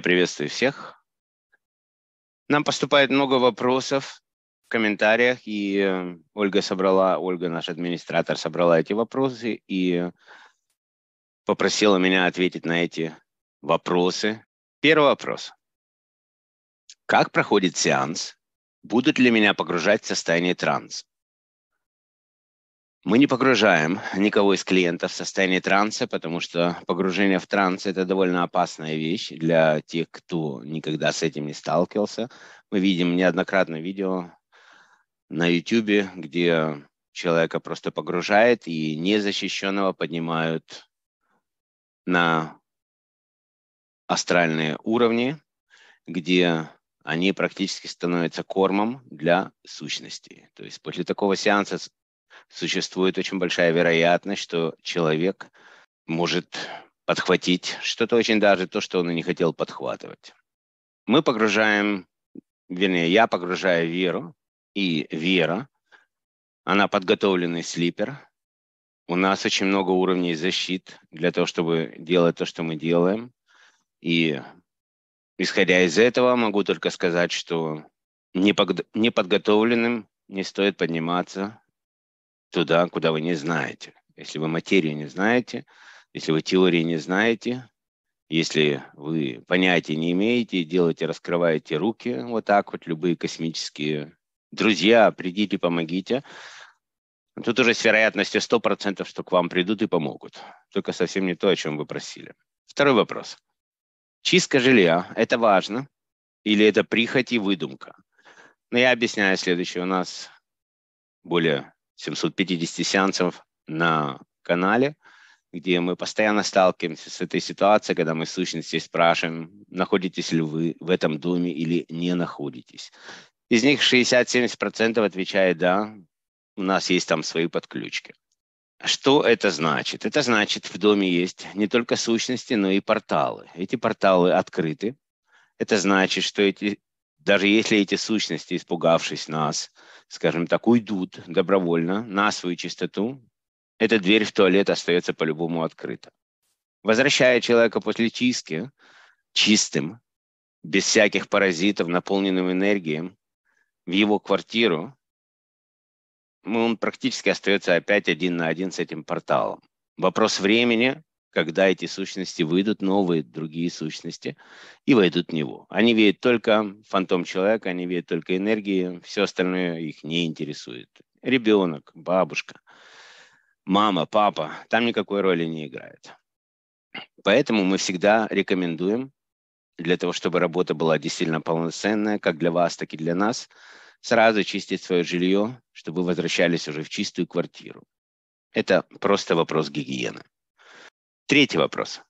приветствую всех. Нам поступает много вопросов в комментариях, и э, Ольга собрала, Ольга, наш администратор, собрала эти вопросы и попросила меня ответить на эти вопросы. Первый вопрос. Как проходит сеанс? Будут ли меня погружать в состояние транса? Мы не погружаем никого из клиентов в состояние транса, потому что погружение в транс – это довольно опасная вещь для тех, кто никогда с этим не сталкивался. Мы видим неоднократно видео на YouTube, где человека просто погружает и незащищенного поднимают на астральные уровни, где они практически становятся кормом для сущности. То есть после такого сеанса существует очень большая вероятность, что человек может подхватить что-то очень даже то, что он и не хотел подхватывать. Мы погружаем, вернее, я погружаю веру, и вера, она подготовленный слипер. У нас очень много уровней защит для того, чтобы делать то, что мы делаем. И исходя из этого, могу только сказать, что неподготовленным не стоит подниматься туда, куда вы не знаете. Если вы материю не знаете, если вы теории не знаете, если вы понятия не имеете, делаете, раскрываете руки, вот так вот любые космические друзья, придите, помогите. Тут уже с вероятностью 100%, что к вам придут и помогут. Только совсем не то, о чем вы просили. Второй вопрос. Чистка жилья – это важно или это прихоть и выдумка? Но ну, я объясняю следующее. У нас более 750 сеансов на канале, где мы постоянно сталкиваемся с этой ситуацией, когда мы в сущности спрашиваем, находитесь ли вы в этом доме или не находитесь. Из них 60-70% отвечает «да», у нас есть там свои подключки. Что это значит? Это значит, в доме есть не только сущности, но и порталы. Эти порталы открыты. Это значит, что эти, даже если эти сущности, испугавшись нас, скажем так, уйдут добровольно на свою чистоту, эта дверь в туалет остается по-любому открыта. Возвращая человека после чистки чистым, без всяких паразитов, наполненным энергией, в его квартиру, он практически остается опять один на один с этим порталом. Вопрос времени, когда эти сущности выйдут, новые другие сущности, и войдут в него. Они верят только фантом человека, они верят только энергии, все остальное их не интересует. Ребенок, бабушка, мама, папа, там никакой роли не играет. Поэтому мы всегда рекомендуем, для того, чтобы работа была действительно полноценная, как для вас, так и для нас, сразу чистить свое жилье, чтобы вы возвращались уже в чистую квартиру. Это просто вопрос гигиены. Третий вопрос.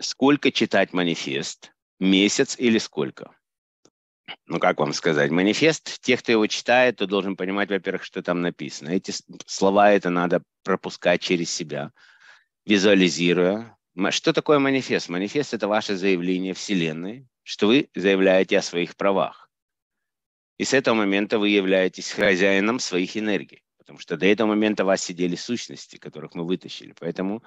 Сколько читать манифест? Месяц или сколько? Ну, как вам сказать, манифест, те, кто его читает, то должен понимать, во-первых, что там написано. Эти слова это надо пропускать через себя, визуализируя. Что такое манифест? Манифест – это ваше заявление Вселенной, что вы заявляете о своих правах. И с этого момента вы являетесь хозяином своих энергий, потому что до этого момента у вас сидели сущности, которых мы вытащили. Поэтому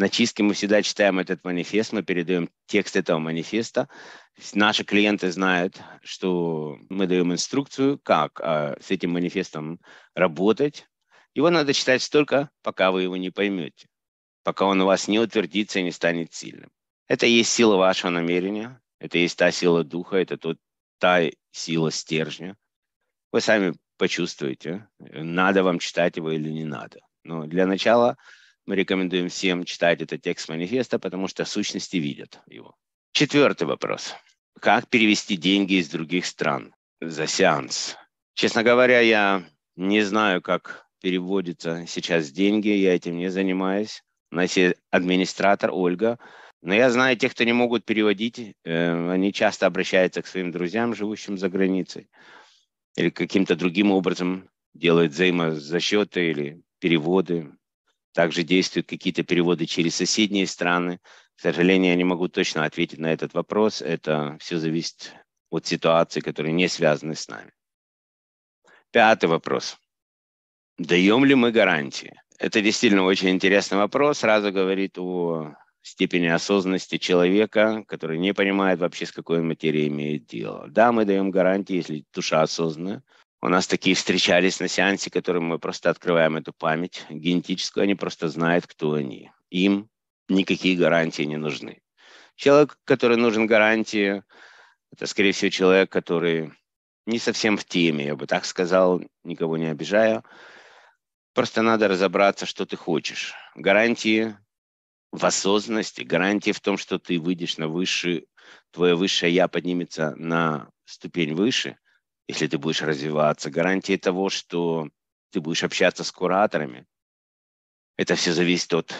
на чистке мы всегда читаем этот манифест, мы передаем текст этого манифеста. Наши клиенты знают, что мы даем инструкцию, как э, с этим манифестом работать. Его надо читать столько, пока вы его не поймете, пока он у вас не утвердится и не станет сильным. Это есть сила вашего намерения, это есть та сила духа, это тот, та сила стержня. Вы сами почувствуете, надо вам читать его или не надо. Но для начала мы рекомендуем всем читать этот текст манифеста, потому что сущности видят его. Четвертый вопрос. Как перевести деньги из других стран за сеанс? Честно говоря, я не знаю, как переводятся сейчас деньги, я этим не занимаюсь. У нас есть администратор Ольга. Но я знаю тех, кто не могут переводить, э, они часто обращаются к своим друзьям, живущим за границей, или каким-то другим образом делают взаимозасчеты или переводы. Также действуют какие-то переводы через соседние страны. К сожалению, я не могу точно ответить на этот вопрос. Это все зависит от ситуации, которые не связаны с нами. Пятый вопрос. Даем ли мы гарантии? Это действительно очень интересный вопрос. Сразу говорит о степени осознанности человека, который не понимает вообще, с какой материей имеет дело. Да, мы даем гарантии, если душа осознанная, у нас такие встречались на сеансе, которым мы просто открываем эту память генетическую, они просто знают, кто они. Им никакие гарантии не нужны. Человек, который нужен гарантии, это, скорее всего, человек, который не совсем в теме, я бы так сказал, никого не обижая. Просто надо разобраться, что ты хочешь. Гарантии в осознанности, гарантии в том, что ты выйдешь на высший, твое высшее «я» поднимется на ступень выше – если ты будешь развиваться, гарантии того, что ты будешь общаться с кураторами. Это все зависит от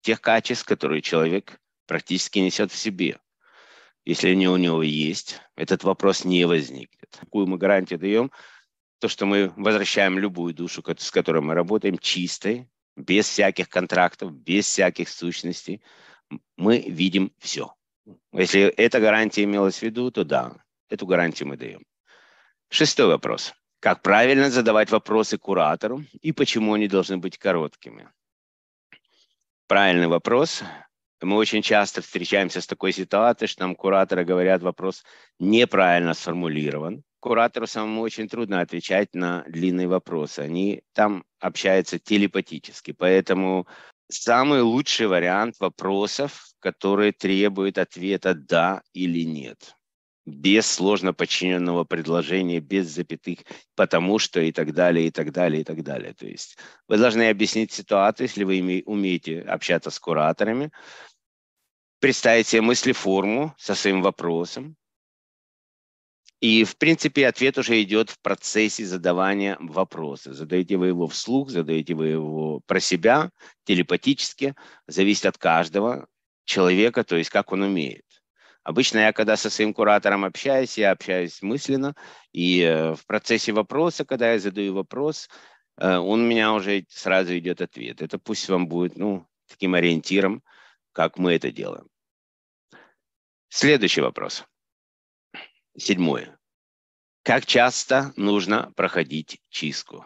тех качеств, которые человек практически несет в себе. Если они у него есть, этот вопрос не возникнет. Какую мы гарантию даем? То, что мы возвращаем любую душу, с которой мы работаем, чистой, без всяких контрактов, без всяких сущностей. Мы видим все. Если эта гарантия имелась в виду, то да, эту гарантию мы даем. Шестой вопрос. Как правильно задавать вопросы куратору и почему они должны быть короткими? Правильный вопрос. Мы очень часто встречаемся с такой ситуацией, что нам кураторы говорят, вопрос неправильно сформулирован. Куратору самому очень трудно отвечать на длинные вопросы. Они там общаются телепатически. Поэтому самый лучший вариант вопросов, которые требуют ответа «да» или «нет» без сложно подчиненного предложения, без запятых, потому что и так далее, и так далее, и так далее. То есть вы должны объяснить ситуацию, если вы умеете общаться с кураторами, представить себе мыслеформу со своим вопросом, и, в принципе, ответ уже идет в процессе задавания вопроса. Задаете вы его вслух, задаете вы его про себя, телепатически, зависит от каждого человека, то есть как он умеет. Обычно я, когда со своим куратором общаюсь, я общаюсь мысленно, и э, в процессе вопроса, когда я задаю вопрос, э, он у меня уже сразу идет ответ. Это пусть вам будет ну, таким ориентиром, как мы это делаем. Следующий вопрос. Седьмое. Как часто нужно проходить чистку?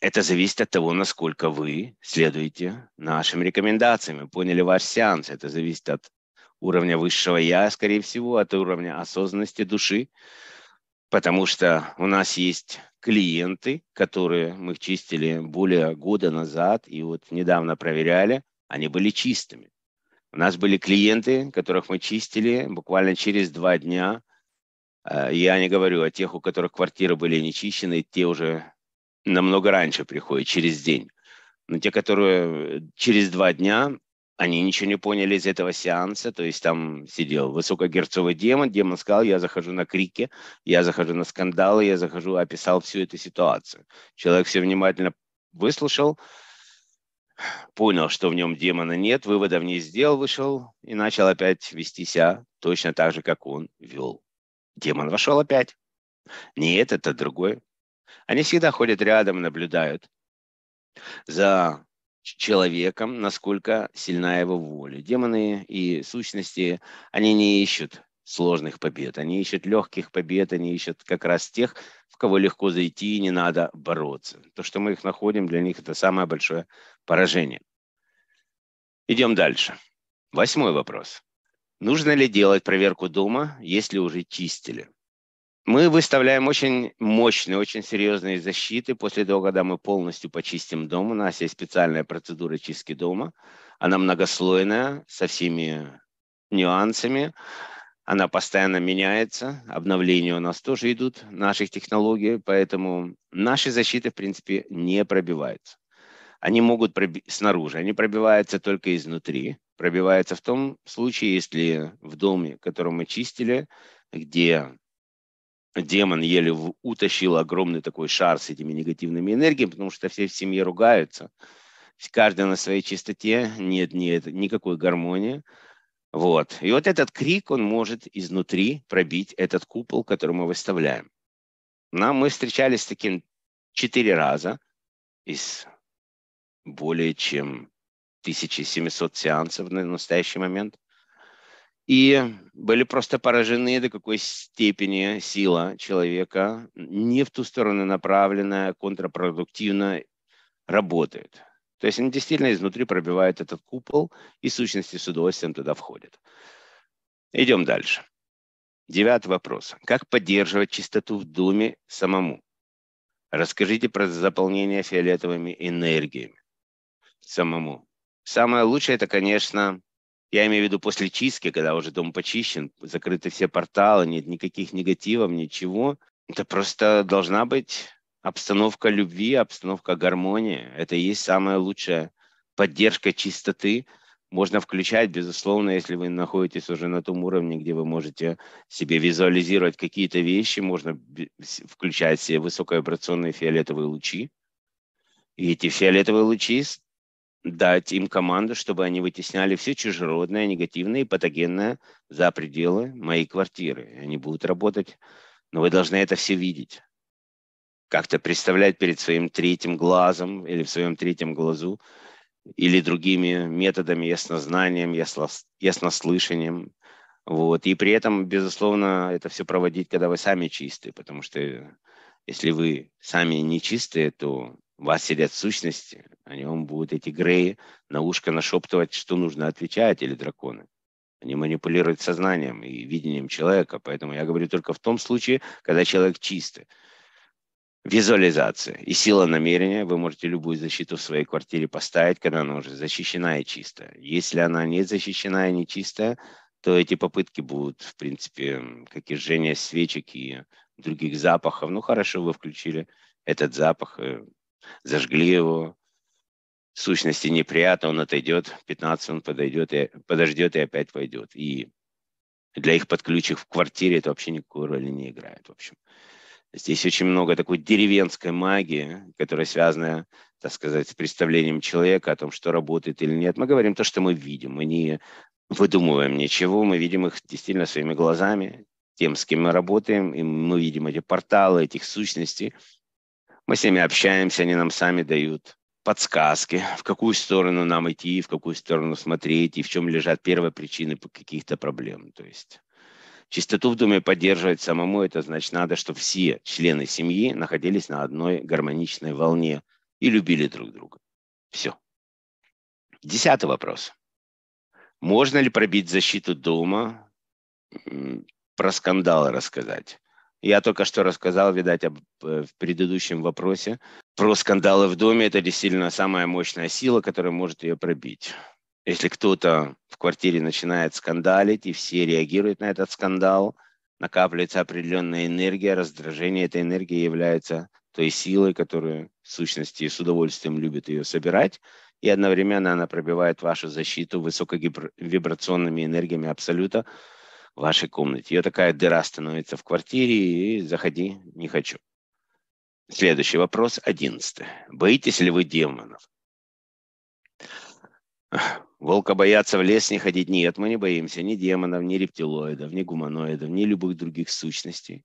Это зависит от того, насколько вы следуете нашим рекомендациям. Вы Поняли ваш сеанс. Это зависит от уровня высшего я, скорее всего, от уровня осознанности души, потому что у нас есть клиенты, которые мы чистили более года назад, и вот недавно проверяли, они были чистыми. У нас были клиенты, которых мы чистили буквально через два дня. Э, я не говорю о тех, у которых квартиры были не чищены, те уже намного раньше приходят, через день. Но те, которые через два дня, они ничего не поняли из этого сеанса, то есть там сидел высокогерцовый демон, демон сказал, я захожу на крики, я захожу на скандалы, я захожу, описал всю эту ситуацию. Человек все внимательно выслушал, понял, что в нем демона нет, выводов не сделал, вышел и начал опять вести себя точно так же, как он вел. Демон вошел опять. Не этот, а другой. Они всегда ходят рядом наблюдают за человеком, насколько сильна его воля. Демоны и сущности, они не ищут сложных побед, они ищут легких побед, они ищут как раз тех, в кого легко зайти и не надо бороться. То, что мы их находим, для них это самое большое поражение. Идем дальше. Восьмой вопрос. Нужно ли делать проверку дома, если уже чистили? Мы выставляем очень мощные, очень серьезные защиты. После того, когда мы полностью почистим дом, у нас есть специальная процедура чистки дома. Она многослойная, со всеми нюансами. Она постоянно меняется. Обновления у нас тоже идут, наших технологий. Поэтому наши защиты, в принципе, не пробиваются. Они могут проби- снаружи, они пробиваются только изнутри. Пробиваются в том случае, если в доме, который мы чистили, где демон еле утащил огромный такой шар с этими негативными энергиями, потому что все в семье ругаются. Каждый на своей чистоте, нет, нет никакой гармонии. Вот. И вот этот крик, он может изнутри пробить этот купол, который мы выставляем. Нам мы встречались с таким четыре раза из более чем 1700 сеансов на настоящий момент. И были просто поражены, до какой степени сила человека не в ту сторону направленная, контрпродуктивно работает. То есть они действительно изнутри пробивают этот купол и сущности с удовольствием туда входят. Идем дальше. Девятый вопрос. Как поддерживать чистоту в Думе самому? Расскажите про заполнение фиолетовыми энергиями самому. Самое лучшее это, конечно, я имею в виду после чистки, когда уже дом почищен, закрыты все порталы, нет никаких негативов, ничего. Это просто должна быть обстановка любви, обстановка гармонии. Это и есть самая лучшая поддержка чистоты. Можно включать, безусловно, если вы находитесь уже на том уровне, где вы можете себе визуализировать какие-то вещи, можно включать себе высоковибрационные фиолетовые лучи. И эти фиолетовые лучи дать им команду, чтобы они вытесняли все чужеродное, негативное и патогенное за пределы моей квартиры. Они будут работать, но вы должны это все видеть. Как-то представлять перед своим третьим глазом или в своем третьем глазу, или другими методами, яснознанием, ясно, яснослышанием. Вот. И при этом, безусловно, это все проводить, когда вы сами чистые, потому что если вы сами не чистые, то вас сидят сущности, они вам будут эти греи на ушко нашептывать, что нужно отвечать, или драконы. Они манипулируют сознанием и видением человека. Поэтому я говорю только в том случае, когда человек чистый. Визуализация и сила намерения. Вы можете любую защиту в своей квартире поставить, когда она уже защищена и чистая. Если она не защищена и не чистая, то эти попытки будут, в принципе, как и жжение свечек и других запахов. Ну, хорошо, вы включили этот запах, э, зажгли его, сущности неприятно, он отойдет, 15 он подойдет, и, подождет и опять пойдет. И для их подключек в квартире это вообще никакой роли не играет, в общем. Здесь очень много такой деревенской магии, которая связана, так сказать, с представлением человека о том, что работает или нет. Мы говорим то, что мы видим, мы не выдумываем ничего, мы видим их действительно своими глазами, тем, с кем мы работаем, и мы видим эти порталы, этих сущностей, мы с ними общаемся, они нам сами дают подсказки, в какую сторону нам идти, в какую сторону смотреть, и в чем лежат первые причины каких-то проблем. То есть чистоту в доме поддерживать самому, это значит надо, чтобы все члены семьи находились на одной гармоничной волне и любили друг друга. Все. Десятый вопрос. Можно ли пробить защиту дома, про скандалы рассказать? Я только что рассказал, видать, об, э, в предыдущем вопросе про скандалы в доме. Это действительно самая мощная сила, которая может ее пробить. Если кто-то в квартире начинает скандалить, и все реагируют на этот скандал, накапливается определенная энергия, раздражение этой энергии является той силой, которую в сущности с удовольствием любит ее собирать, и одновременно она пробивает вашу защиту высоковибрационными энергиями Абсолюта, в вашей комнате. Ее такая дыра становится в квартире, и заходи, не хочу. Следующий вопрос, одиннадцатый. Боитесь ли вы демонов? Волка боятся в лес не ходить. Нет, мы не боимся ни демонов, ни рептилоидов, ни гуманоидов, ни любых других сущностей.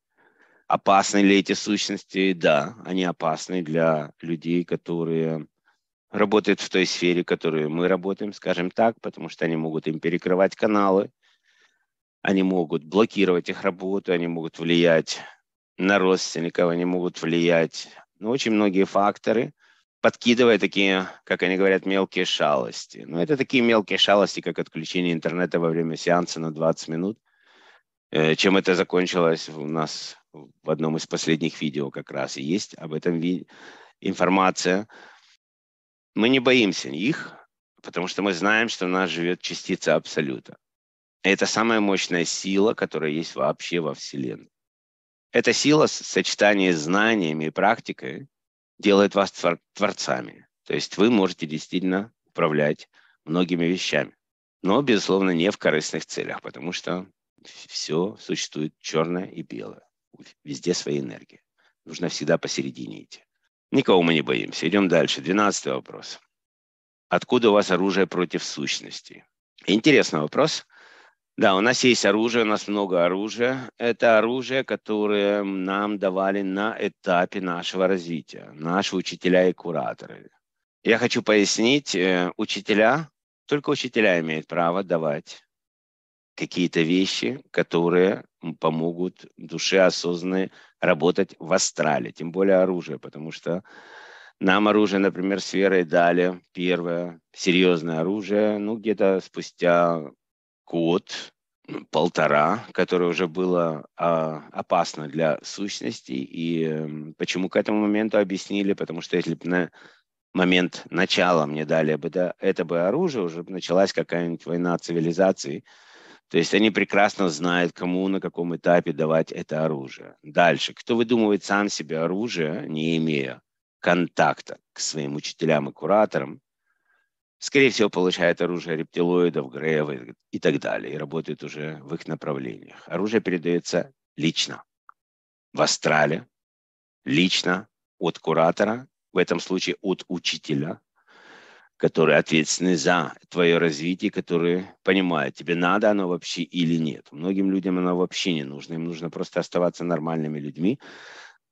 Опасны ли эти сущности? Да, они опасны для людей, которые работают в той сфере, в которой мы работаем, скажем так, потому что они могут им перекрывать каналы, они могут блокировать их работу, они могут влиять на родственников, они могут влиять на очень многие факторы, подкидывая такие, как они говорят, мелкие шалости. Но это такие мелкие шалости, как отключение интернета во время сеанса на 20 минут. Э, чем это закончилось у нас в одном из последних видео как раз и есть об этом информация. Мы не боимся их, потому что мы знаем, что в нас живет частица абсолюта. Это самая мощная сила, которая есть вообще во Вселенной. Эта сила в сочетании с знаниями и практикой делает вас творцами. То есть вы можете действительно управлять многими вещами. Но, безусловно, не в корыстных целях, потому что все существует черное и белое. Везде свои энергии. Нужно всегда посередине идти. Никого мы не боимся. Идем дальше. Двенадцатый вопрос. Откуда у вас оружие против сущности? Интересный вопрос. Да, у нас есть оружие, у нас много оружия. Это оружие, которое нам давали на этапе нашего развития, наши учителя и кураторы. Я хочу пояснить, э, учителя, только учителя имеют право давать какие-то вещи, которые помогут душе осознанной работать в астрале, тем более оружие, потому что нам оружие, например, с верой дали первое серьезное оружие, ну, где-то спустя год, ну, полтора, которое уже было а, опасно для сущности. И э, почему к этому моменту объяснили? Потому что если бы на момент начала мне дали бы да, это бы оружие, уже бы началась какая-нибудь война цивилизаций. То есть они прекрасно знают, кому на каком этапе давать это оружие. Дальше. Кто выдумывает сам себе оружие, не имея контакта к своим учителям и кураторам, скорее всего, получает оружие рептилоидов, греев и так далее, и работает уже в их направлениях. Оружие передается лично, в астрале, лично от куратора, в этом случае от учителя, который ответственны за твое развитие, который понимает тебе надо оно вообще или нет. Многим людям оно вообще не нужно, им нужно просто оставаться нормальными людьми.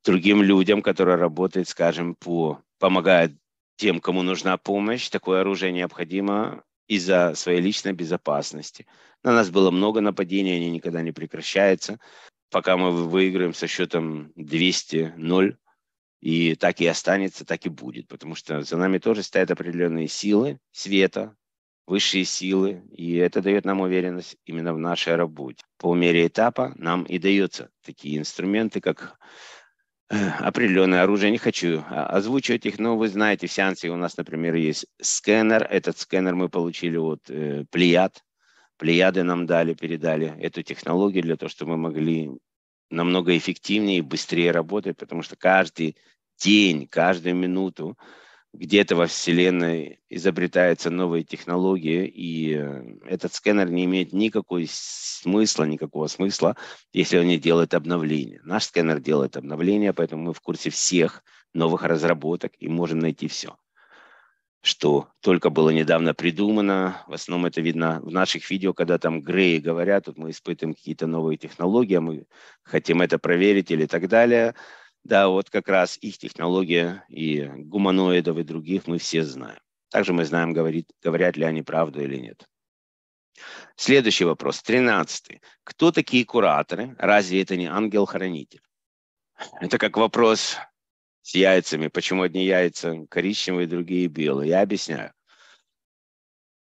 Другим людям, которые работают, скажем, по, помогают тем, кому нужна помощь. Такое оружие необходимо из-за своей личной безопасности. На нас было много нападений, они никогда не прекращаются. Пока мы выиграем со счетом 200-0, и так и останется, так и будет, потому что за нами тоже стоят определенные силы света, высшие силы, и это дает нам уверенность именно в нашей работе. По мере этапа нам и даются такие инструменты, как Э, определенное оружие, не хочу а, озвучивать их, но вы знаете, в сеансе у нас, например, есть сканер Этот сканер мы получили от э, Плеяд. Плеяды нам дали, передали эту технологию для того, чтобы мы могли намного эффективнее и быстрее работать, потому что каждый день, каждую минуту где-то во Вселенной изобретаются новые технологии, и э, этот сканер не имеет никакого смысла, никакого смысла, если он не делает обновления. Наш сканер делает обновления, поэтому мы в курсе всех новых разработок и можем найти все, что только было недавно придумано. В основном это видно в наших видео, когда там Греи говорят, вот мы испытываем какие-то новые технологии, а мы хотим это проверить или так далее – да, вот как раз их технология и гуманоидов и других мы все знаем. Также мы знаем, говорит, говорят ли они правду или нет. Следующий вопрос, тринадцатый. Кто такие кураторы? Разве это не ангел-хранитель? Это как вопрос с яйцами. Почему одни яйца коричневые, другие белые? Я объясняю.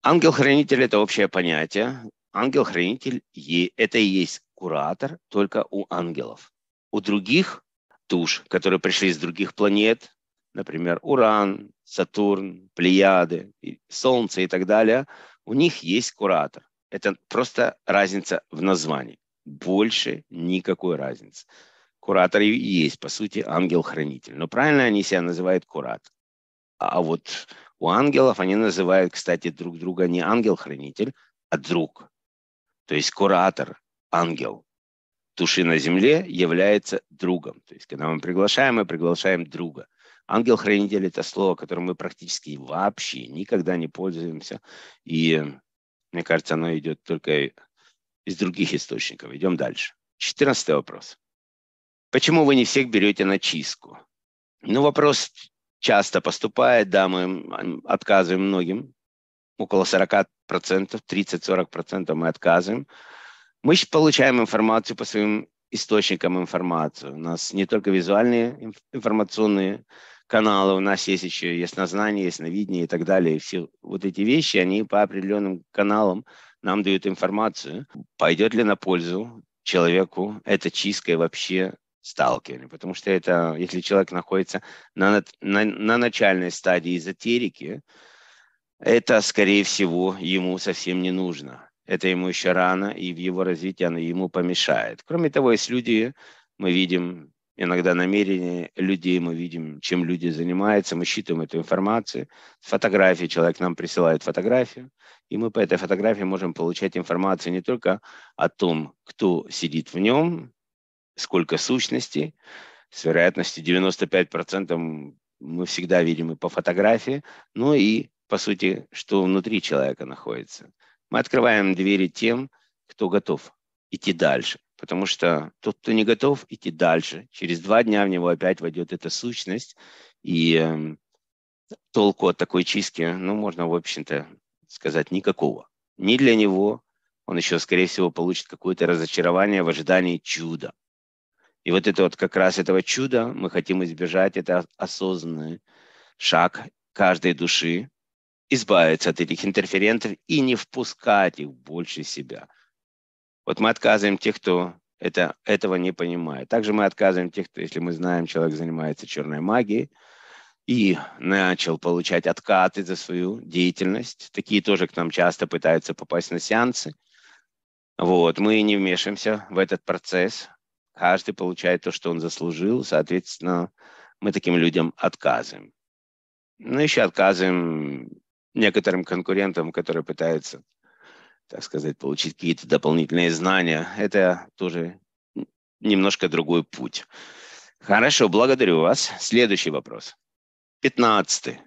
Ангел-хранитель – это общее понятие. Ангел-хранитель – это и есть куратор только у ангелов. У других туш, которые пришли из других планет, например, Уран, Сатурн, Плеяды, Солнце и так далее, у них есть куратор. Это просто разница в названии. Больше никакой разницы. Куратор и есть, по сути, ангел-хранитель. Но правильно они себя называют куратор. А вот у ангелов они называют, кстати, друг друга не ангел-хранитель, а друг. То есть куратор, ангел души на земле является другом. То есть, когда мы приглашаем, мы приглашаем друга. Ангел-хранитель – это слово, которым мы практически вообще никогда не пользуемся. И, мне кажется, оно идет только из других источников. Идем дальше. Четырнадцатый вопрос. Почему вы не всех берете на чистку? Ну, вопрос часто поступает, да, мы отказываем многим, около 40%, 30-40% мы отказываем, мы получаем информацию по своим источникам информации. У нас не только визуальные информационные каналы, у нас есть еще яснознание, ясновидение и так далее. Все вот эти вещи, они по определенным каналам нам дают информацию, пойдет ли на пользу человеку эта чистка и вообще сталкивание. Потому что это, если человек находится на, на, на начальной стадии эзотерики, это, скорее всего, ему совсем не нужно это ему еще рано, и в его развитии оно ему помешает. Кроме того, есть люди, мы видим иногда намерения людей, мы видим, чем люди занимаются, мы считываем эту информацию. Фотографии, человек нам присылает фотографию, и мы по этой фотографии можем получать информацию не только о том, кто сидит в нем, сколько сущностей, с вероятностью 95% мы всегда видим и по фотографии, но и, по сути, что внутри человека находится. Мы открываем двери тем, кто готов идти дальше. Потому что тот, кто не готов идти дальше, через два дня в него опять войдет эта сущность. И э, толку от такой чистки, ну, можно, в общем-то, сказать, никакого. Ни для него, он еще, скорее всего, получит какое-то разочарование в ожидании чуда. И вот это вот как раз этого чуда мы хотим избежать. Это осознанный шаг каждой души избавиться от этих интерферентов и не впускать их больше себя. Вот мы отказываем тех, кто это, этого не понимает. Также мы отказываем тех, кто, если мы знаем, человек занимается черной магией и начал получать откаты за свою деятельность. Такие тоже к нам часто пытаются попасть на сеансы. Вот, мы не вмешиваемся в этот процесс. Каждый получает то, что он заслужил. Соответственно, мы таким людям отказываем. Ну, еще отказываем некоторым конкурентам, которые пытаются, так сказать, получить какие-то дополнительные знания. Это тоже немножко другой путь. Хорошо, благодарю вас. Следующий вопрос. Пятнадцатый.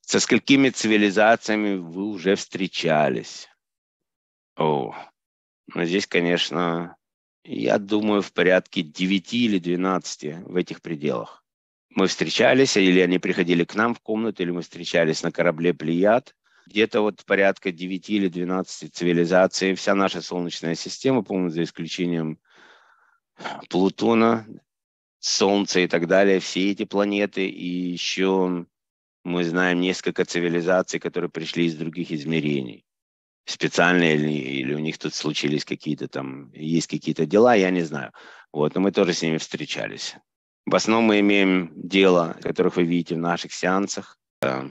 Со сколькими цивилизациями вы уже встречались? О, ну здесь, конечно, я думаю, в порядке 9 или 12 в этих пределах мы встречались, или они приходили к нам в комнату, или мы встречались на корабле «Плеяд». Где-то вот порядка 9 или 12 цивилизаций, вся наша Солнечная система, по-моему, за исключением Плутона, Солнца и так далее, все эти планеты, и еще мы знаем несколько цивилизаций, которые пришли из других измерений. Специально или, или у них тут случились какие-то там, есть какие-то дела, я не знаю. Вот, но мы тоже с ними встречались. В основном мы имеем дело, которых вы видите в наших сеансах. Э,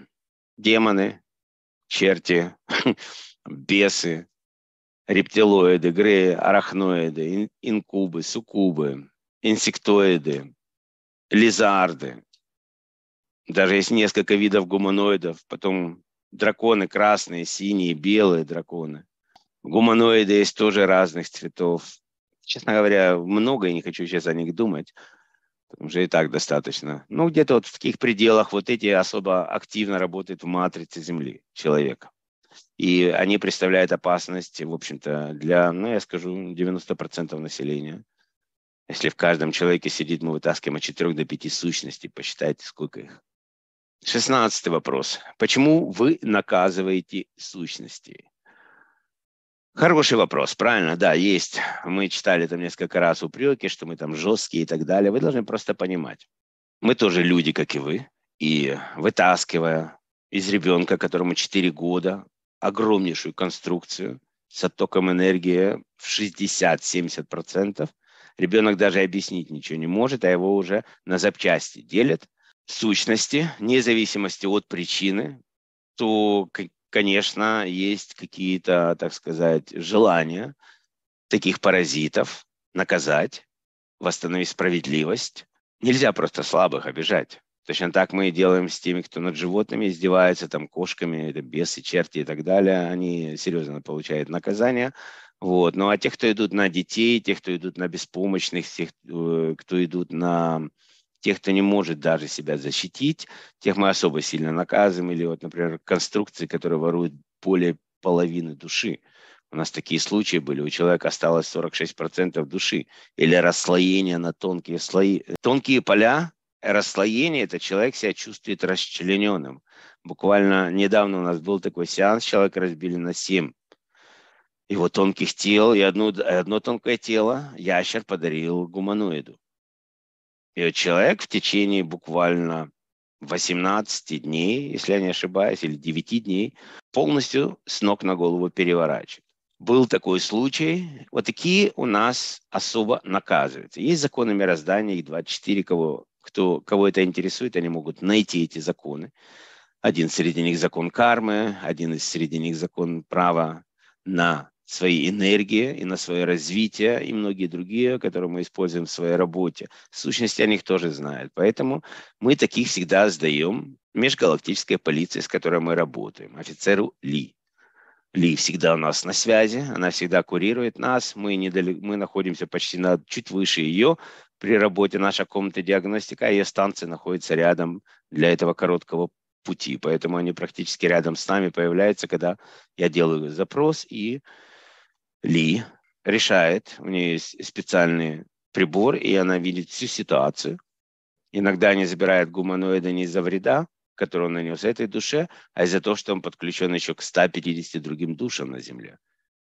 демоны, черти, бесы, рептилоиды, греи, арахноиды, инкубы, сукубы, инсектоиды, лизарды. Даже есть несколько видов гуманоидов, потом драконы красные, синие, белые драконы. Гуманоиды есть тоже разных цветов. Честно говоря, много я не хочу сейчас о них думать уже и так достаточно. Ну, где-то вот в таких пределах вот эти особо активно работают в матрице Земли человека. И они представляют опасность, в общем-то, для, ну, я скажу, 90% населения. Если в каждом человеке сидит, мы вытаскиваем от 4 до 5 сущностей, посчитайте, сколько их. Шестнадцатый вопрос. Почему вы наказываете сущности? Хороший вопрос, правильно, да, есть. Мы читали там несколько раз упреки, что мы там жесткие и так далее. Вы должны просто понимать. Мы тоже люди, как и вы. И вытаскивая из ребенка, которому 4 года, огромнейшую конструкцию с оттоком энергии в 60-70%, ребенок даже объяснить ничего не может, а его уже на запчасти делят. сущности, вне зависимости от причины, то конечно, есть какие-то, так сказать, желания таких паразитов наказать, восстановить справедливость. Нельзя просто слабых обижать. Точно так мы и делаем с теми, кто над животными издевается, там кошками, это бесы, черти и так далее. Они серьезно получают наказание. Вот. Ну а те, кто идут на детей, те, кто идут на беспомощных, тех, э, кто идут на Тех, кто не может даже себя защитить, тех мы особо сильно наказываем. Или вот, например, конструкции, которые воруют более половины души. У нас такие случаи были. У человека осталось 46% души. Или расслоение на тонкие слои. Тонкие поля э, расслоение, это человек себя чувствует расчлененным. Буквально недавно у нас был такой сеанс, человек разбили на 7 его тонких тел, и одну, одно тонкое тело ящер подарил гуманоиду человек в течение буквально 18 дней, если я не ошибаюсь, или 9 дней, полностью с ног на голову переворачивает. Был такой случай. Вот такие у нас особо наказываются. Есть законы мироздания, их 24, кого, кто, кого это интересует, они могут найти эти законы. Один среди них закон кармы, один из среди них закон права на своей энергии и на свое развитие и многие другие, которые мы используем в своей работе. В сущности, о них тоже знают. Поэтому мы таких всегда сдаем межгалактической полиции, с которой мы работаем, офицеру Ли. Ли всегда у нас на связи, она всегда курирует нас, мы, недалеко, мы находимся почти на, чуть выше ее при работе, наша комната диагностика, а ее станция находится рядом для этого короткого пути, поэтому они практически рядом с нами появляются, когда я делаю запрос, и ли решает, у нее есть специальный прибор, и она видит всю ситуацию. Иногда они забирают гуманоида не из-за вреда, который он нанес этой душе, а из-за того, что он подключен еще к 150 другим душам на Земле.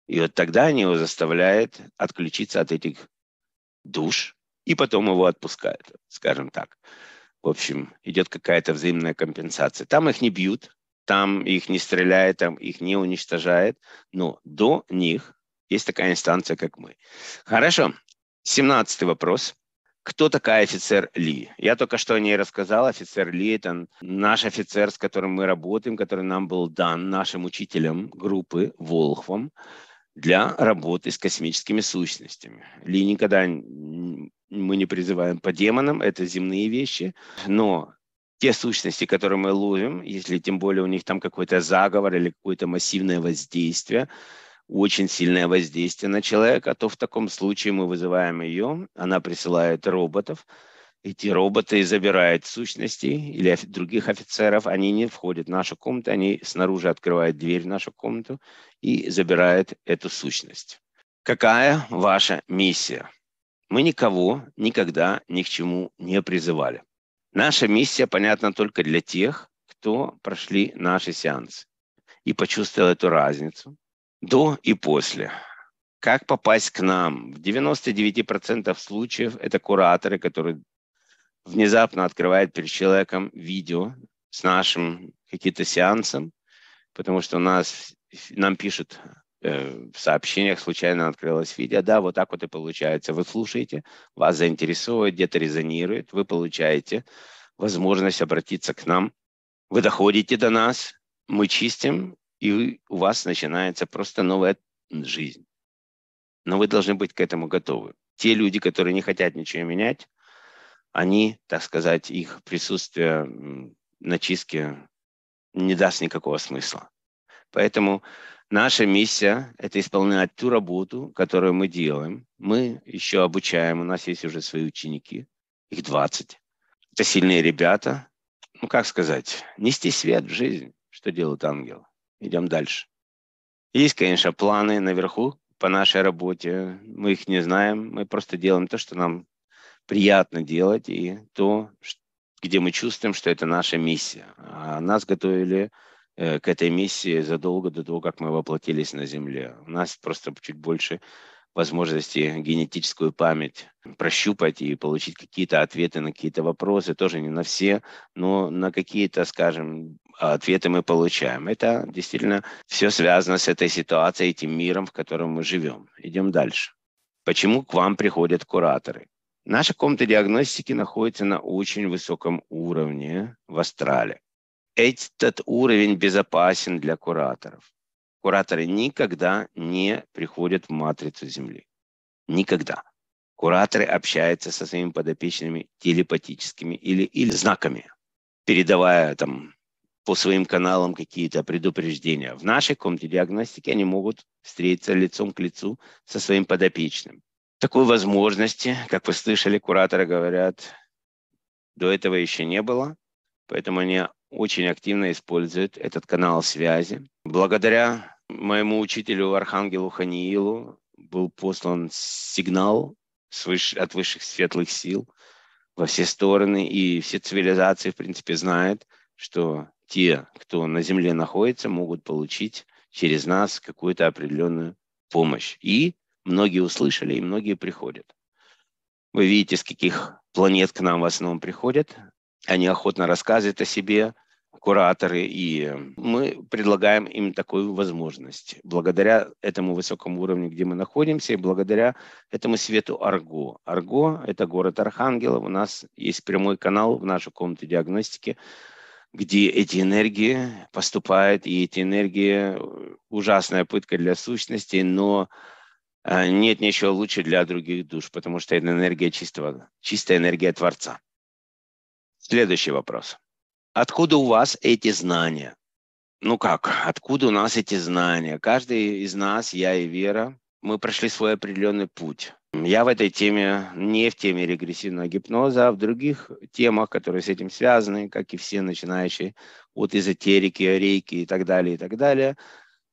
И вот тогда они его заставляют отключиться от этих душ, и потом его отпускают, скажем так. В общем, идет какая-то взаимная компенсация. Там их не бьют, там их не стреляют, там их не уничтожают, но до них есть такая инстанция, как мы. Хорошо. Семнадцатый вопрос. Кто такая офицер Ли? Я только что о ней рассказал. Офицер Ли – это наш офицер, с которым мы работаем, который нам был дан нашим учителем группы Волхвом для работы с космическими сущностями. Ли никогда мы не призываем по демонам, это земные вещи, но те сущности, которые мы ловим, если тем более у них там какой-то заговор или какое-то массивное воздействие, очень сильное воздействие на человека, а то в таком случае мы вызываем ее, она присылает роботов, эти роботы забирают сущности или других офицеров, они не входят в нашу комнату, они снаружи открывают дверь в нашу комнату и забирают эту сущность. Какая ваша миссия? Мы никого никогда ни к чему не призывали. Наша миссия понятна только для тех, кто прошли наши сеансы и почувствовал эту разницу, до и после. Как попасть к нам? В 99% случаев это кураторы, которые внезапно открывают перед человеком видео с нашим каким-то сеансом, потому что у нас, нам пишут э, в сообщениях, случайно открылось видео, да, вот так вот и получается. Вы слушаете, вас заинтересует, где-то резонирует, вы получаете возможность обратиться к нам, вы доходите до нас, мы чистим и у вас начинается просто новая жизнь. Но вы должны быть к этому готовы. Те люди, которые не хотят ничего менять, они, так сказать, их присутствие на чистке не даст никакого смысла. Поэтому наша миссия – это исполнять ту работу, которую мы делаем. Мы еще обучаем, у нас есть уже свои ученики, их 20. Это сильные ребята. Ну, как сказать, нести свет в жизнь, что делают ангелы идем дальше. Есть, конечно, планы наверху по нашей работе. Мы их не знаем. Мы просто делаем то, что нам приятно делать, и то, где мы чувствуем, что это наша миссия. А нас готовили э, к этой миссии задолго до того, как мы воплотились на Земле. У нас просто чуть больше возможности генетическую память прощупать и получить какие-то ответы на какие-то вопросы, тоже не на все, но на какие-то, скажем, ответы мы получаем. Это действительно все связано с этой ситуацией, этим миром, в котором мы живем. Идем дальше. Почему к вам приходят кураторы? Наша комната диагностики находится на очень высоком уровне в Астрале. Этот уровень безопасен для кураторов. Кураторы никогда не приходят в матрицу Земли. Никогда. Кураторы общаются со своими подопечными телепатическими или, или знаками, передавая там по своим каналам какие-то предупреждения. В нашей комнате диагностики они могут встретиться лицом к лицу со своим подопечным. Такой возможности, как вы слышали, кураторы говорят, до этого еще не было, поэтому они очень активно использует этот канал связи. Благодаря моему учителю Архангелу Ханиилу был послан сигнал свыше, от высших светлых сил во все стороны, и все цивилизации, в принципе, знают, что те, кто на Земле находится, могут получить через нас какую-то определенную помощь. И многие услышали, и многие приходят. Вы видите, с каких планет к нам в основном приходят. Они охотно рассказывают о себе, кураторы, и мы предлагаем им такую возможность. Благодаря этому высокому уровню, где мы находимся, и благодаря этому свету Арго. Арго – это город Архангела. У нас есть прямой канал в нашу комнату диагностики, где эти энергии поступают, и эти энергии э, – ужасная пытка для сущности, но э, нет ничего лучше для других душ, потому что это энергия чистого, чистая энергия Творца. Следующий вопрос. Откуда у вас эти знания? Ну как, откуда у нас эти знания? Каждый из нас, я и Вера, мы прошли свой определенный путь. Я в этой теме, не в теме регрессивного гипноза, а в других темах, которые с этим связаны, как и все начинающие от эзотерики, рейки и так далее, и так далее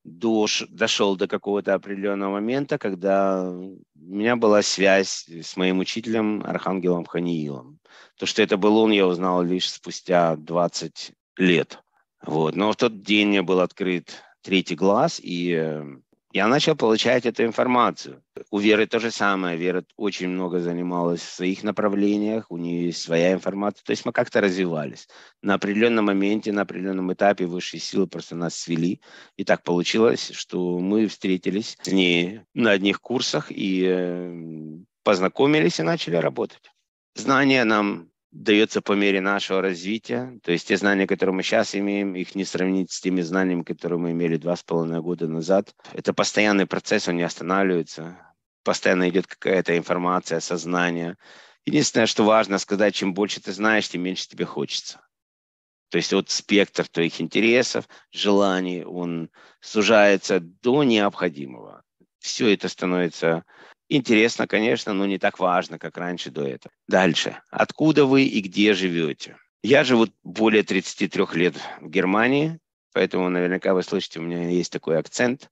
душ дошел до какого-то определенного момента, когда у меня была связь с моим учителем Архангелом Ханиилом. То, что это был он, я узнал лишь спустя 20 лет. Вот. Но в тот день мне был открыт третий глаз, и э, я начал получать эту информацию. У Веры то же самое. Вера очень много занималась в своих направлениях, у нее есть своя информация. То есть мы как-то развивались. На определенном моменте, на определенном этапе высшие силы просто нас свели. И так получилось, что мы встретились с ней на одних курсах и э, познакомились и начали работать. Знания нам дается по мере нашего развития. То есть те знания, которые мы сейчас имеем, их не сравнить с теми знаниями, которые мы имели два с половиной года назад. Это постоянный процесс, он не останавливается. Постоянно идет какая-то информация, сознание. Единственное, что важно сказать, чем больше ты знаешь, тем меньше тебе хочется. То есть вот спектр твоих интересов, желаний, он сужается до необходимого. Все это становится Интересно, конечно, но не так важно, как раньше до этого. Дальше. Откуда вы и где живете? Я живу более 33 лет в Германии, поэтому наверняка вы слышите, у меня есть такой акцент.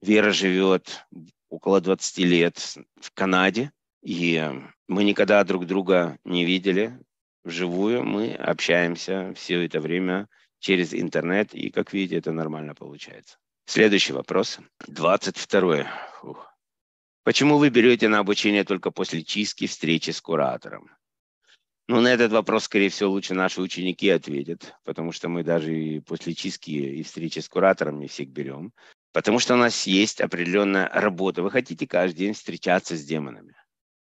Вера живет около 20 лет в Канаде, и мы никогда друг друга не видели вживую. Мы общаемся все это время через интернет, и, как видите, это нормально получается. Следующий вопрос. 22. Фух. Почему вы берете на обучение только после чистки встречи с куратором? Ну, на этот вопрос, скорее всего, лучше наши ученики ответят, потому что мы даже и после чистки и встречи с куратором не всех берем, потому что у нас есть определенная работа. Вы хотите каждый день встречаться с демонами,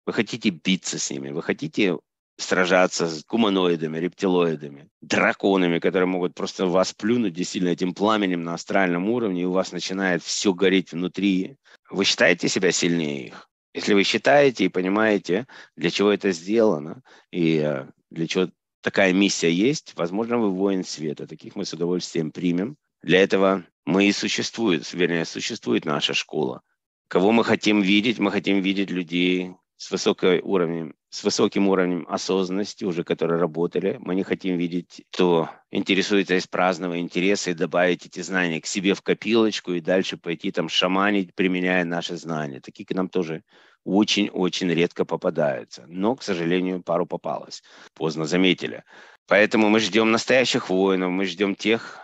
вы хотите биться с ними, вы хотите сражаться с гуманоидами, рептилоидами, драконами, которые могут просто вас плюнуть действительно этим пламенем на астральном уровне, и у вас начинает все гореть внутри, вы считаете себя сильнее их? Если вы считаете и понимаете, для чего это сделано и э, для чего такая миссия есть, возможно, вы воин света. Таких мы с удовольствием примем. Для этого мы и существует, вернее, существует наша школа. Кого мы хотим видеть? Мы хотим видеть людей, с, высоким уровнем, с высоким уровнем осознанности, уже которые работали. Мы не хотим видеть, кто интересуется из праздного интереса и добавить эти знания к себе в копилочку и дальше пойти там шаманить, применяя наши знания. Такие к нам тоже очень-очень редко попадаются. Но, к сожалению, пару попалось. Поздно заметили. Поэтому мы ждем настоящих воинов, мы ждем тех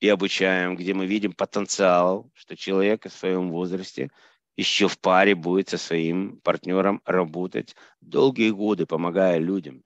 и обучаем, где мы видим потенциал, что человек в своем возрасте еще в паре будет со своим партнером работать долгие годы, помогая людям,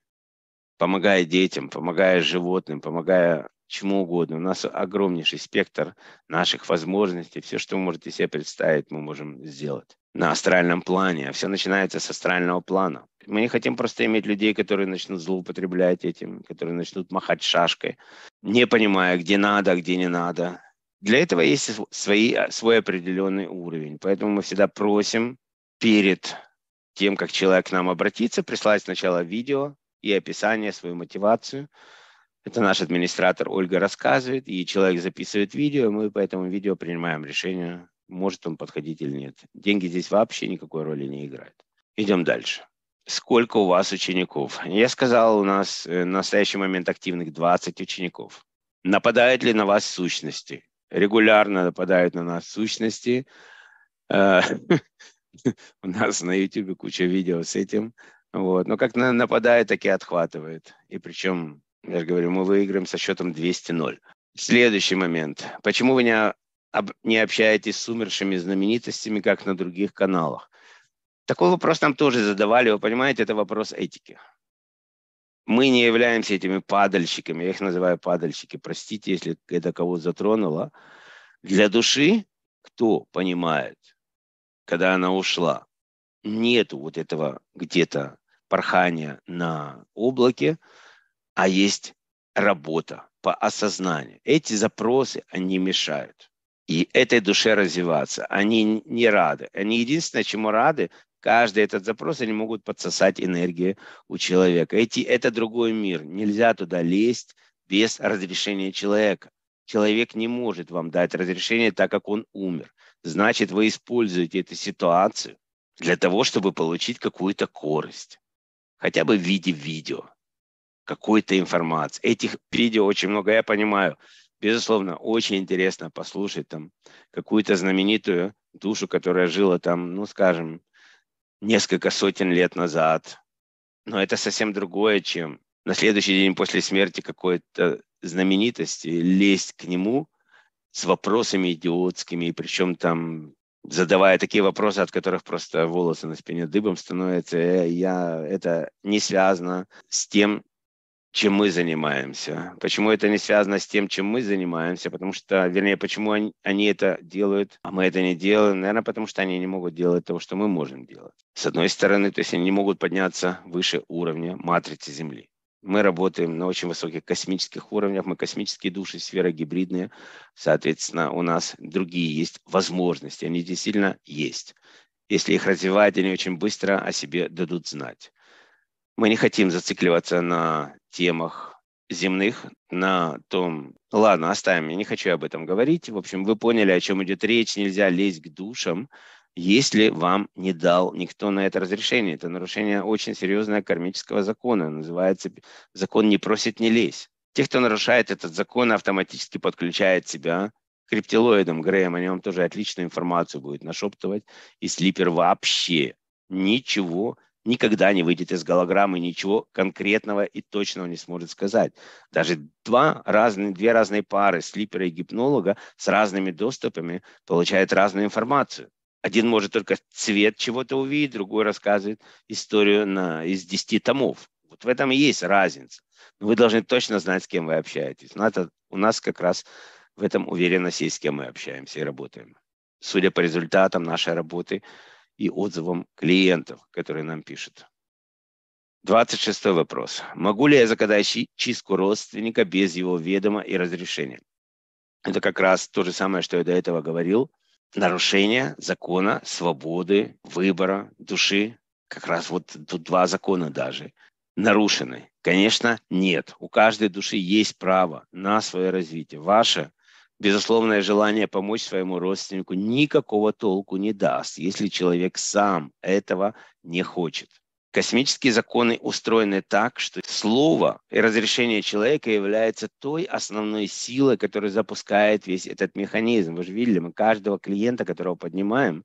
помогая детям, помогая животным, помогая чему угодно. У нас огромнейший спектр наших возможностей. Все, что вы можете себе представить, мы можем сделать на астральном плане. А все начинается с астрального плана. Мы не хотим просто иметь людей, которые начнут злоупотреблять этим, которые начнут махать шашкой, не понимая, где надо, а где не надо, для этого есть свои, а, свой определенный уровень. Поэтому мы всегда просим перед тем, как человек к нам обратится, прислать сначала видео и описание, свою мотивацию. Это наш администратор Ольга рассказывает, и человек записывает видео, и мы по этому видео принимаем решение, может он подходить или нет. Деньги здесь вообще никакой роли не играют. Идем дальше. Сколько у вас учеников? Я сказал, у нас на э, настоящий момент активных 20 учеников. Нападают ли на вас сущности? регулярно нападают на нас сущности. Э, у нас на YouTube куча видео с этим. Вот. Но как нападает, так и отхватывает. И причем, я же говорю, мы выиграем со счетом 200-0. Следующий момент. Почему вы не, об, не общаетесь с умершими знаменитостями, как на других каналах? Такой вопрос нам тоже задавали. Вы понимаете, это вопрос этики. Мы не являемся этими падальщиками, я их называю падальщики, простите, если это кого затронуло. Для души, кто понимает, когда она ушла, нету вот этого где-то порхания на облаке, а есть работа по осознанию. Эти запросы, они мешают. И этой душе развиваться. Они не рады. Они единственное, чему рады, каждый этот запрос, они могут подсосать энергию у человека. Эти, это другой мир. Нельзя туда лезть без разрешения человека. Человек не может вам дать разрешение, так как он умер. Значит, вы используете эту ситуацию для того, чтобы получить какую-то корость. Хотя бы в виде видео, какой-то информации. Этих видео очень много, я понимаю. Безусловно, очень интересно послушать там какую-то знаменитую душу, которая жила там, ну, скажем, несколько сотен лет назад. Но это совсем другое, чем на следующий день после смерти какой-то знаменитости лезть к нему с вопросами идиотскими, причем там задавая такие вопросы, от которых просто волосы на спине дыбом становятся. «Э, я, это не связано с тем, чем мы занимаемся. Почему это не связано с тем, чем мы занимаемся? Потому что, вернее, почему они, они это делают, а мы это не делаем? Наверное, потому что они не могут делать того, что мы можем делать. С одной стороны, то есть они не могут подняться выше уровня матрицы Земли. Мы работаем на очень высоких космических уровнях, мы космические души, сфера гибридные, соответственно, у нас другие есть возможности, они действительно есть. Если их развивать, они очень быстро о себе дадут знать мы не хотим зацикливаться на темах земных на том... Ладно, оставим, я не хочу об этом говорить. В общем, вы поняли, о чем идет речь. Нельзя лезть к душам, если вам не дал никто на это разрешение. Это нарушение очень серьезного кармического закона. Называется «закон не просит, не лезь». Те, кто нарушает этот закон, автоматически подключает себя к рептилоидам. Грэм о нем тоже отличную информацию будет нашептывать. И Слипер вообще ничего никогда не выйдет из голограммы, ничего конкретного и точного не сможет сказать. Даже два разные, две разные пары слипера и гипнолога с разными доступами получают разную информацию. Один может только цвет чего-то увидеть, другой рассказывает историю на, из 10 томов. Вот в этом и есть разница. Но вы должны точно знать, с кем вы общаетесь. Но это, у нас как раз в этом уверенность есть, с кем мы общаемся и работаем. Судя по результатам нашей работы, и отзывам клиентов, которые нам пишут. 26 вопрос. Могу ли я заказать чистку родственника без его ведома и разрешения? Это как раз то же самое, что я до этого говорил. Нарушение закона свободы, выбора, души. Как раз вот тут два закона даже нарушены. Конечно, нет. У каждой души есть право на свое развитие. Ваше безусловное желание помочь своему родственнику никакого толку не даст, если человек сам этого не хочет. Космические законы устроены так, что слово и разрешение человека является той основной силой, которая запускает весь этот механизм. Вы же видели, мы каждого клиента, которого поднимаем,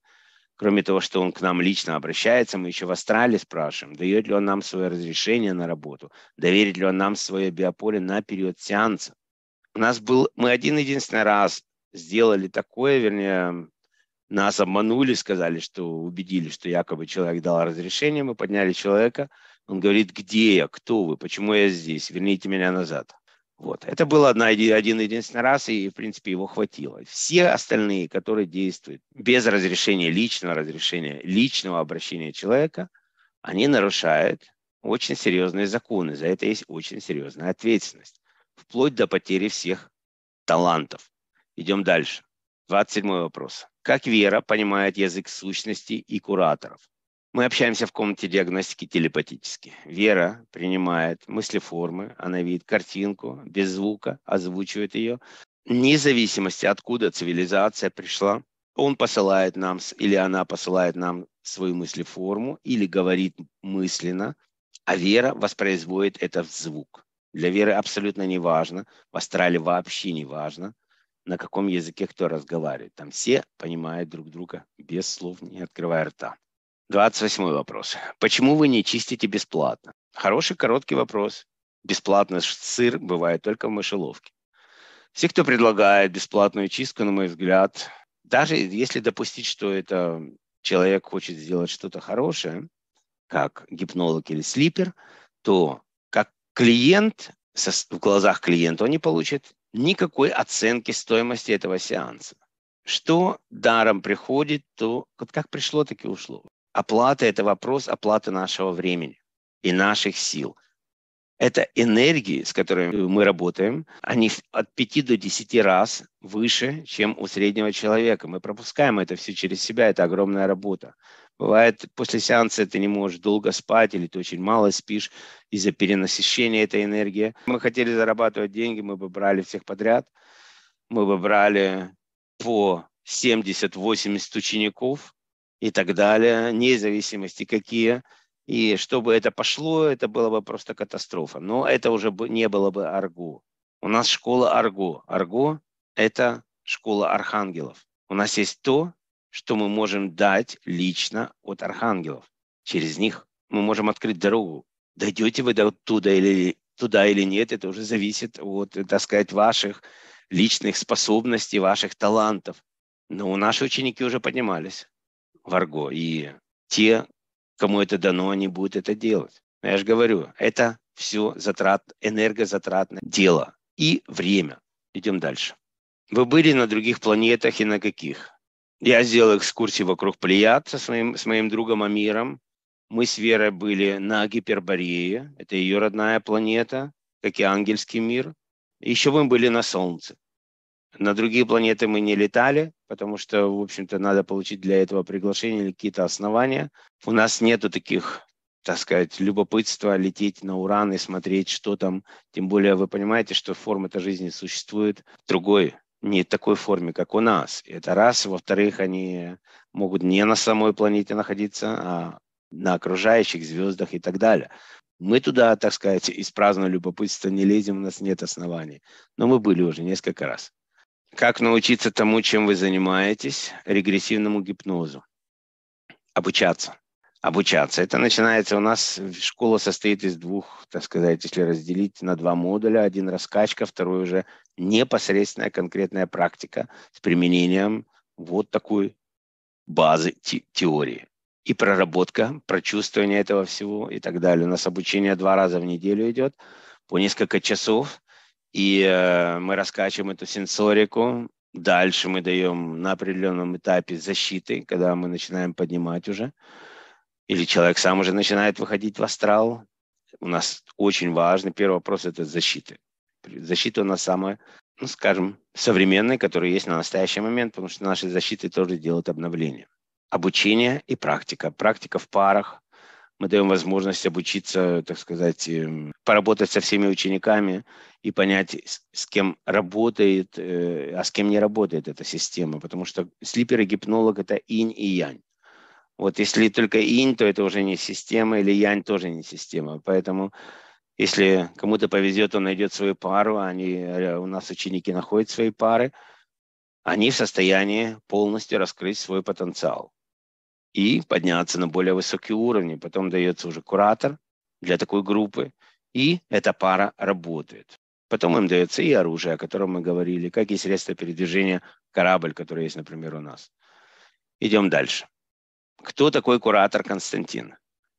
кроме того, что он к нам лично обращается, мы еще в Австралии спрашиваем, дает ли он нам свое разрешение на работу, доверит ли он нам свое биополе на период сеанса. У нас был, мы один единственный раз сделали такое, вернее, нас обманули, сказали, что убедили, что якобы человек дал разрешение, мы подняли человека, он говорит, где я, кто вы, почему я здесь, верните меня назад. Вот. Это был одна, один единственный раз, и, в принципе, его хватило. Все остальные, которые действуют без разрешения личного разрешения, личного обращения человека, они нарушают очень серьезные законы. За это есть очень серьезная ответственность вплоть до потери всех талантов. Идем дальше. 27 вопрос. Как вера понимает язык сущности и кураторов? Мы общаемся в комнате диагностики телепатически. Вера принимает мысли формы, она видит картинку без звука, озвучивает ее. Вне зависимости, откуда цивилизация пришла, он посылает нам, или она посылает нам свою мыслеформу, или говорит мысленно, а вера воспроизводит это в звук. Для веры абсолютно не важно, в астрале вообще не важно, на каком языке кто разговаривает. Там все понимают друг друга, без слов, не открывая рта. 28 вопрос. Почему вы не чистите бесплатно? Хороший короткий вопрос. Бесплатно сыр бывает только в мышеловке. Все, кто предлагает бесплатную чистку, на мой взгляд, даже если допустить, что это человек хочет сделать что-то хорошее, как гипнолог или слипер, то клиент, в глазах клиента он не получит никакой оценки стоимости этого сеанса. Что даром приходит, то вот как пришло, так и ушло. Оплата – это вопрос оплаты нашего времени и наших сил. Это энергии, с которыми мы работаем, они от 5 до 10 раз выше, чем у среднего человека. Мы пропускаем это все через себя, это огромная работа. Бывает, после сеанса ты не можешь долго спать или ты очень мало спишь из-за перенасыщения этой энергии. Мы хотели зарабатывать деньги, мы бы брали всех подряд. Мы бы брали по 70-80 учеников и так далее, вне зависимости какие. И чтобы это пошло, это было бы просто катастрофа. Но это уже не было бы арго. У нас школа арго. Арго – это школа архангелов. У нас есть то, что мы можем дать лично от архангелов. Через них мы можем открыть дорогу. Дойдете вы туда или, туда или нет, это уже зависит от, так сказать, ваших личных способностей, ваших талантов. Но наши ученики уже поднимались в арго, и те, кому это дано, они будут это делать. Я же говорю, это все затрат, энергозатратное дело и время. Идем дальше. Вы были на других планетах и на каких? Я сделал экскурсии вокруг Плеяд со своим, с моим другом Амиром. Мы с Верой были на Гиперборее, это ее родная планета, как и ангельский мир. еще мы были на Солнце. На другие планеты мы не летали, потому что, в общем-то, надо получить для этого приглашение или какие-то основания. У нас нету таких, так сказать, любопытства лететь на Уран и смотреть, что там. Тем более вы понимаете, что форма этой жизни существует другой, не в такой форме, как у нас. Это раз. Во-вторых, они могут не на самой планете находиться, а на окружающих звездах и так далее. Мы туда, так сказать, из праздного любопытства не лезем, у нас нет оснований. Но мы были уже несколько раз. Как научиться тому, чем вы занимаетесь, регрессивному гипнозу? Обучаться. Обучаться. Это начинается у нас, школа состоит из двух, так сказать, если разделить на два модуля. Один раскачка, второй уже непосредственная конкретная практика с применением вот такой базы те, теории. И проработка, прочувствование этого всего и так далее. У нас обучение два раза в неделю идет по несколько часов, и э, мы раскачиваем эту сенсорику. Дальше мы даем на определенном этапе защиты, когда мы начинаем поднимать уже, или человек сам уже начинает выходить в астрал. У нас очень важный первый вопрос – это защиты. Защита у нас самая, ну, скажем, современная, которая есть на настоящий момент, потому что наши защиты тоже делают обновления. Обучение и практика. Практика в парах. Мы даем возможность обучиться, так сказать, эм, поработать со всеми учениками и понять, с кем работает, э, а с кем не работает эта система. Потому что слипер и гипнолог – это инь и янь. Вот если только инь, то это уже не система, или янь тоже не система. Поэтому если кому-то повезет, он найдет свою пару, они, э, у нас ученики находят свои пары, они в состоянии полностью раскрыть свой потенциал и подняться на более высокие уровни. Потом дается уже куратор для такой группы, и эта пара работает. Потом им дается и оружие, о котором мы говорили, как и средства передвижения, корабль, который есть, например, у нас. Идем дальше. Кто такой куратор Константин?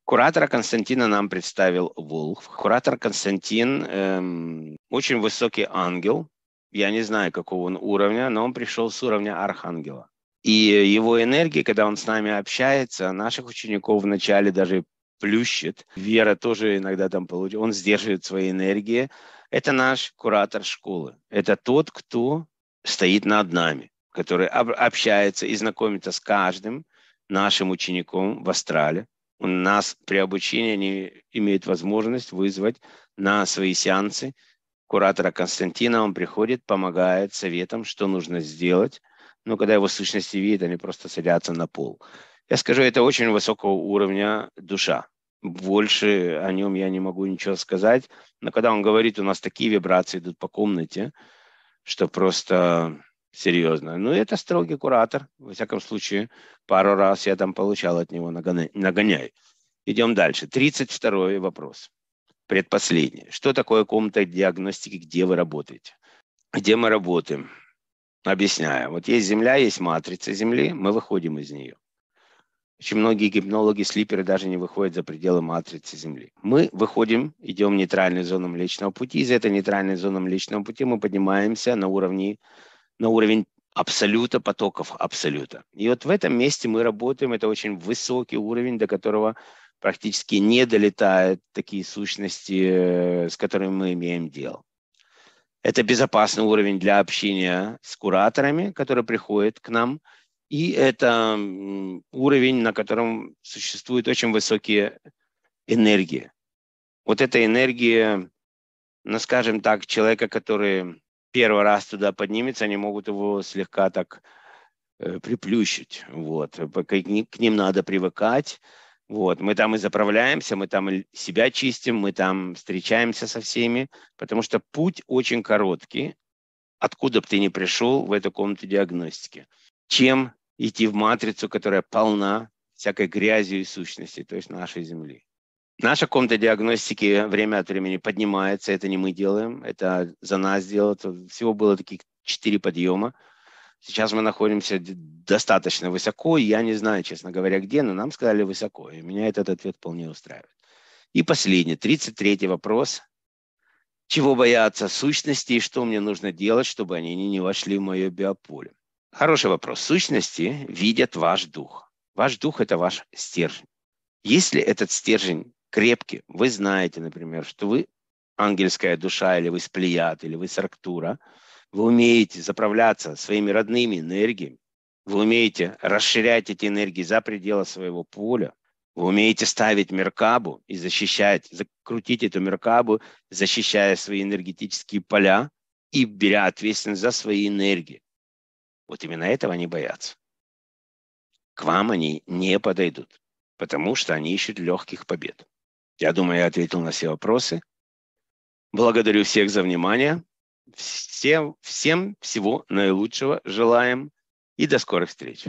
Куратора Константина нам представил Вулф. Куратор Константин эм, очень высокий ангел. Я не знаю, какого он уровня, но он пришел с уровня архангела. И его энергия, когда он с нами общается, наших учеников вначале даже плющит. Вера тоже иногда там получит. Он сдерживает свои энергии. Это наш куратор школы. Это тот, кто стоит над нами, который общается и знакомится с каждым нашим учеником в Астрале у нас при обучении они имеют возможность вызвать на свои сеансы куратора Константина. Он приходит, помогает советом, что нужно сделать. Но когда его сущности видят, они просто садятся на пол. Я скажу, это очень высокого уровня душа. Больше о нем я не могу ничего сказать. Но когда он говорит, у нас такие вибрации идут по комнате, что просто серьезно. Но ну, это строгий куратор. Во всяком случае, пару раз я там получал от него нагоняй. Идем дальше. 32 вопрос. Предпоследний. Что такое комната диагностики, где вы работаете? Где мы работаем? Объясняю. Вот есть Земля, есть матрица Земли, мы выходим из нее. Очень многие гипнологи, слиперы даже не выходят за пределы матрицы Земли. Мы выходим, идем нейтральной зоной Млечного Пути. Из этой нейтральной зоны Млечного Пути мы поднимаемся на уровне на уровень абсолюта потоков абсолюта. И вот в этом месте мы работаем. Это очень высокий уровень, до которого практически не долетают такие сущности, э, с которыми мы имеем дело. Это безопасный уровень для общения с кураторами, которые приходят к нам. И это уровень, на котором существуют очень высокие энергии. Вот эта энергия, ну, скажем так, человека, который первый раз туда поднимется, они могут его слегка так э, приплющить. Вот. К ним надо привыкать. Вот. Мы там и заправляемся, мы там себя чистим, мы там встречаемся со всеми, потому что путь очень короткий, откуда бы ты ни пришел в эту комнату диагностики, чем идти в матрицу, которая полна всякой грязью и сущности, то есть нашей Земли. Наша комната диагностики время от времени поднимается, это не мы делаем, это за нас делают. Всего было таких четыре подъема. Сейчас мы находимся достаточно высоко, я не знаю, честно говоря, где, но нам сказали высоко, и меня этот ответ вполне устраивает. И последний, 33-й вопрос. Чего боятся сущности и что мне нужно делать, чтобы они не вошли в мое биополе? Хороший вопрос. Сущности видят ваш дух. Ваш дух – это ваш стержень. Если этот стержень крепки, вы знаете, например, что вы ангельская душа, или вы сплеят, или вы сарктура, вы умеете заправляться своими родными энергиями, вы умеете расширять эти энергии за пределы своего поля, вы умеете ставить меркабу и защищать, закрутить эту меркабу, защищая свои энергетические поля и беря ответственность за свои энергии. Вот именно этого они боятся. К вам они не подойдут, потому что они ищут легких побед. Я думаю, я ответил на все вопросы. Благодарю всех за внимание. Всем, всем всего наилучшего желаем и до скорых встреч.